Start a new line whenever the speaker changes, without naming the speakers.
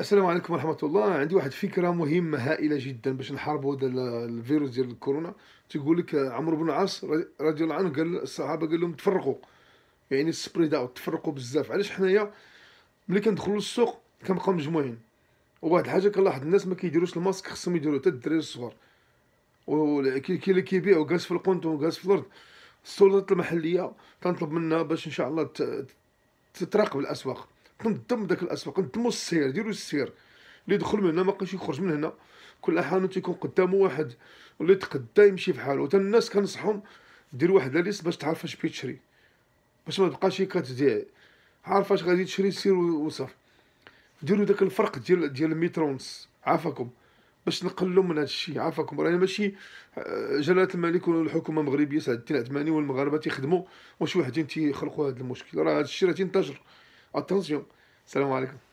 السلام عليكم ورحمة الله عندي واحد فكرة مهمة هائلة جدا باش نحاربوا هذا الفيروس ديال الكورونا تيقول لك عمرو بن العاص رضي الله عنه قال الصحابة قال لهم تفرقوا يعني سبريد اوت تفرقوا بزاف علاش حنايا ملي كندخلوا للسوق كنبقاو مجموعين وواحد الحاجة كنلاحظ الناس ما كيديروش الماسك خصهم يديروا حتى الدراري الصغار وكي اللي كيبيع وجالس في القنت وجالس في الارض السلطات المحلية تنطلب منها باش ان شاء الله تتراقب الاسواق تنظم داك الاسواق نظموا السير ديروا السير اللي يدخل من هنا ما بقاش يخرج من هنا كل احيانا تيكون قدامه واحد اللي تقدا يمشي بحالو حتى الناس كنصحهم دير واحد ليس باش تعرف اش تشري باش ما تبقاش كتبيع عارف اش غادي تشري سير وصافي ديروا داك الفرق ديال ديال الميترونس عافاكم باش نقلوا من هذا الشيء عافاكم رانا ماشي آه، جلاله الملك والحكومه المغربيه سعد الدين عثماني والمغاربه تيخدموا واش وحدين تيخلقوا هذا المشكل راه هذا الشيء راه تينتشر Até uns viam. Salam alaikum.